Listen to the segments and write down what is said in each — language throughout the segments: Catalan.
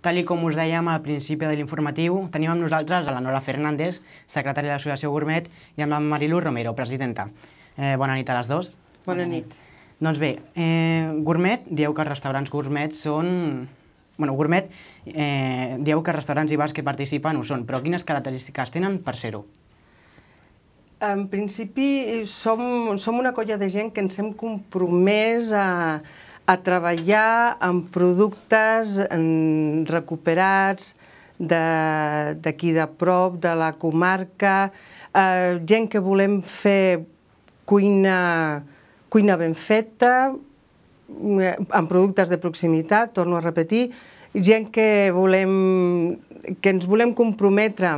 Tal i com us dèiem al principi de l'informatiu, tenim amb nosaltres a la Nora Fernández, secretària de l'Associació Gourmet, i amb la Marilu Romero, presidenta. Eh, bona nit a les dues. Bona nit. nit. doncs bé, eh, Gourmet, dieu que els restaurants gourmet són... bueno, Gourmet, eh, dieu que els restaurants i bars que participen ho són, però quines característiques tenen per ser-ho? En principi, som, som una colla de gent que ens hem compromès a, a treballar en productes recuperats d'aquí de, de prop, de la comarca, eh, gent que volem fer cuina, cuina ben feta, eh, amb productes de proximitat, torno a repetir, gent que, volem, que ens volem comprometre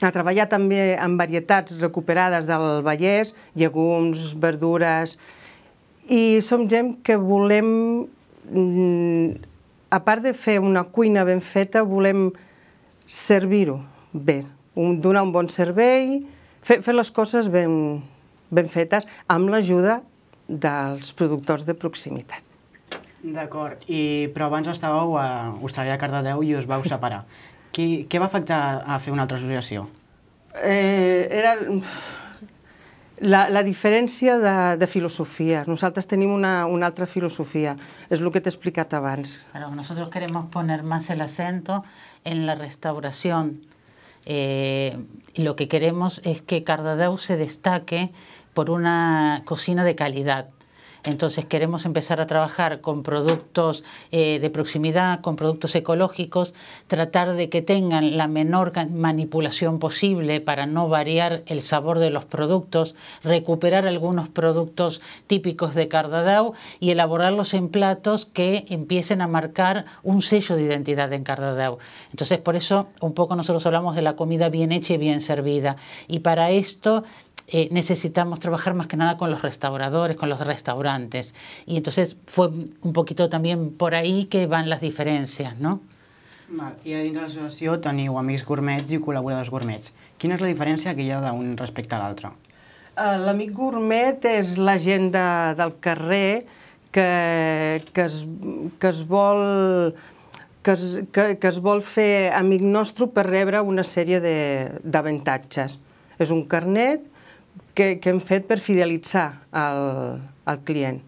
a treballar també amb varietats recuperades del Vallès, llegums, verdures, i som gent que volem, mm, a part de fer una cuina ben feta, volem servir-ho bé, donar un bon servei, fer, fer les coses ben, ben fetes amb l'ajuda dels productors de proximitat. D'acord, I, però abans estàveu a Hostaleria Cardedeu i us vau separar. Qui, què va afectar a fer una altra associació? Eh, era La, diferencia de, filosofía. Nosotros tenemos una, otra filosofía, es lo que te explica tavares. nosotros queremos poner más el acento en la restauración. Eh, lo que queremos es que Cardadeu se destaque por una cocina de calidad. Entonces queremos empezar a trabajar con productos eh, de proximidad, con productos ecológicos, tratar de que tengan la menor manipulación posible para no variar el sabor de los productos, recuperar algunos productos típicos de Cardadao... y elaborarlos en platos que empiecen a marcar un sello de identidad en Cardadao... Entonces por eso un poco nosotros hablamos de la comida bien hecha y bien servida. Y para esto eh, necesitamos trabajar más que nada con los restauradores, con los restaurantes. Y entonces fue un poquito también por ahí que van las diferències, no? Mal. I a dins de l'associació teniu amics gourmets i col·laboradors gourmets. Quina és la diferència que hi ha d'un respecte a l'altre? Eh, l'amic gourmet és la gent de, del carrer que, que, es, que es vol que es, que, que es vol fer amic nostre per rebre una sèrie d'avantatges. És un carnet que, que hem fet per fidelitzar el, el client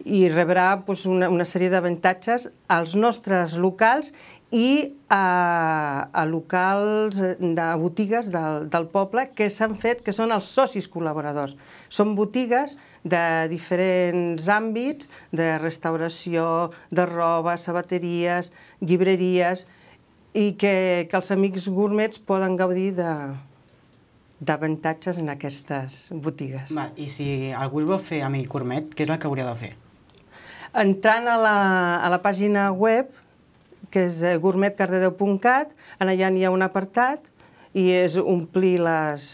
i rebrà doncs, una, una sèrie d'avantatges als nostres locals i a, a locals eh, de botigues del, del poble que s'han fet, que són els socis col·laboradors. Són botigues de diferents àmbits, de restauració, de roba, sabateries, llibreries, i que, que els amics gourmets poden gaudir de, d'avantatges en aquestes botigues. Va, I si algú el vol fer a el curmet, què és el que hauria de fer? Entrant a la, a la pàgina web, que és eh, gourmetcardedeu.cat, allà hi ha un apartat i és omplir les,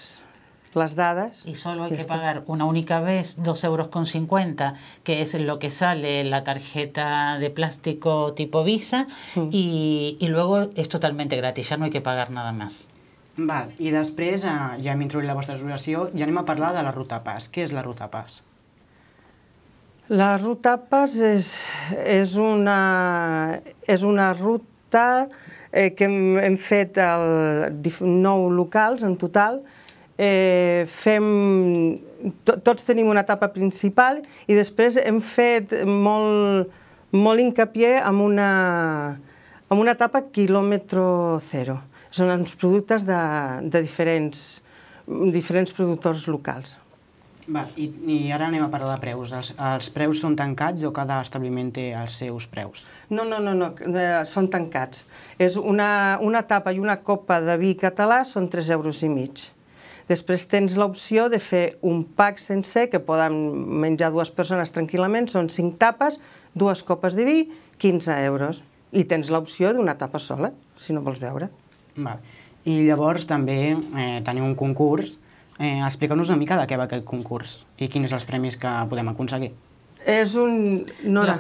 les dades. I solo hay que pagar una única vez 2,50 euros, con 50, que es lo que sale la tarjeta de plástico tipo Visa, i mm. y, y luego es totalmente gratis, ya no hay que pagar nada más. Val. I després, eh, ja hem introduït la vostra associació, ja anem a parlar de la ruta PAS. Què és la ruta PAS? La ruta PAS és, és, una, és una ruta eh, que hem, hem fet el, nou locals en total. Eh, fem, to, tots tenim una etapa principal i després hem fet molt, molt hincapié en una, en una etapa quilòmetre zero. Són uns productes de, de diferents, diferents productors locals. Va, i, I ara anem a parlar de preus. Els, els preus són tancats o cada establiment té els seus preus? No, no, no, no eh, són tancats. És una, una tapa i una copa de vi català són 3 euros i mig. Després tens l'opció de fer un pack sencer, que poden menjar dues persones tranquil·lament, són 5 tapes, dues copes de vi, 15 euros. I tens l'opció d'una tapa sola, si no vols veure. Val. I llavors també eh, teniu un concurs. Eh, Explica'ns una mica de què va aquest concurs i quins són els premis que podem aconseguir. Es un...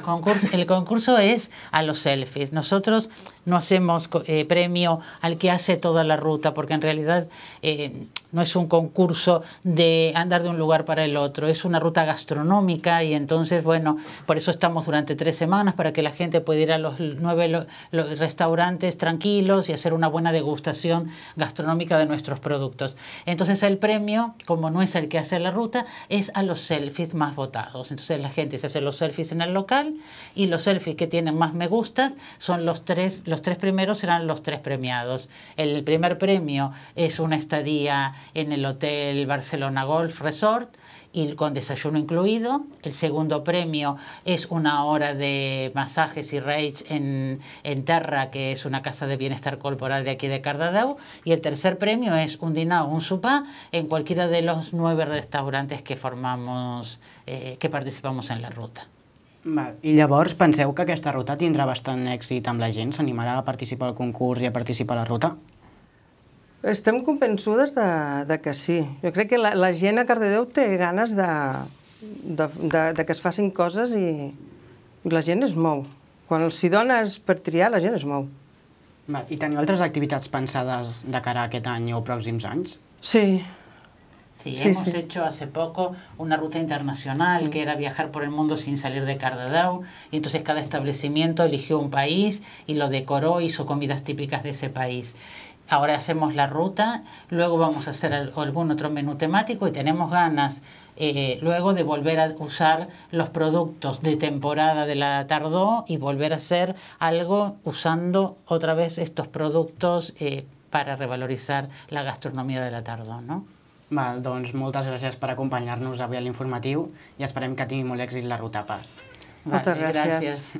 concurso, el concurso es a los selfies. Nosotros no hacemos eh, premio al que hace toda la ruta, porque en realidad eh, no es un concurso de andar de un lugar para el otro, es una ruta gastronómica y entonces, bueno, por eso estamos durante tres semanas, para que la gente pueda ir a los nueve restaurantes tranquilos y hacer una buena degustación gastronómica de nuestros productos. Entonces el premio, como no es el que hace la ruta, es a los selfies más votados. Entonces la gente hacer los selfies en el local y los selfies que tienen más me gustas son los los tres primeros serán los tres premiados. El primer premio es una estadía en el Hotel Barcelona Golf Resort y con desayuno incluido. El segundo premio es una hora de masajes y raids en, Terra, que es una casa de bienestar corporal de aquí de Cardadau. Y el tercer premio es un dinar o un supa en cualquiera de los nueve restaurantes que formamos, eh, que participamos en la ruta. ¿Y I llavors penseu que esta ruta tendrá bastante éxito amb la gent? animará a participar al concurs y a participar a la ruta? Estem convençudes de, de que sí. Jo crec que la, la gent a Cardedeu té ganes de, de, de, de que es facin coses i la gent es mou. Quan els hi dones per triar, la gent es mou. I teniu altres activitats pensades de cara a aquest any o pròxims anys? Sí, Sí, sí, hemos sí. hecho hace poco una ruta internacional que era viajar por el mundo sin salir de Cardedeu. Y entonces cada establecimiento eligió un país y lo decoró, hizo comidas típicas de ese país. ahora hacemos la ruta, luego vamos a hacer algún otro menú temático y tenemos ganas eh, luego de volver a usar los productos de temporada de la Tardó y volver a hacer algo usando otra vez estos productos eh, para revalorizar la gastronomía de la Tardó, no? Val, doncs gracias gràcies acompañarnos acompanyar-nos avui a l'informatiu i esperem que tingui molt èxit la ruta paz. Muchas gracias.